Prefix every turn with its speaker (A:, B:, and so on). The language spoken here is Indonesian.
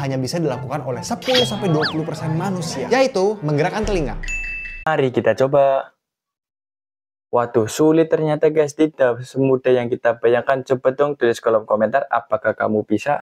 A: hanya bisa dilakukan oleh 10-20% manusia, yaitu menggerakkan telinga.
B: Mari kita coba. Waduh, sulit ternyata guys, tidak semudah yang kita bayangkan. Coba dong tulis kolom komentar apakah kamu bisa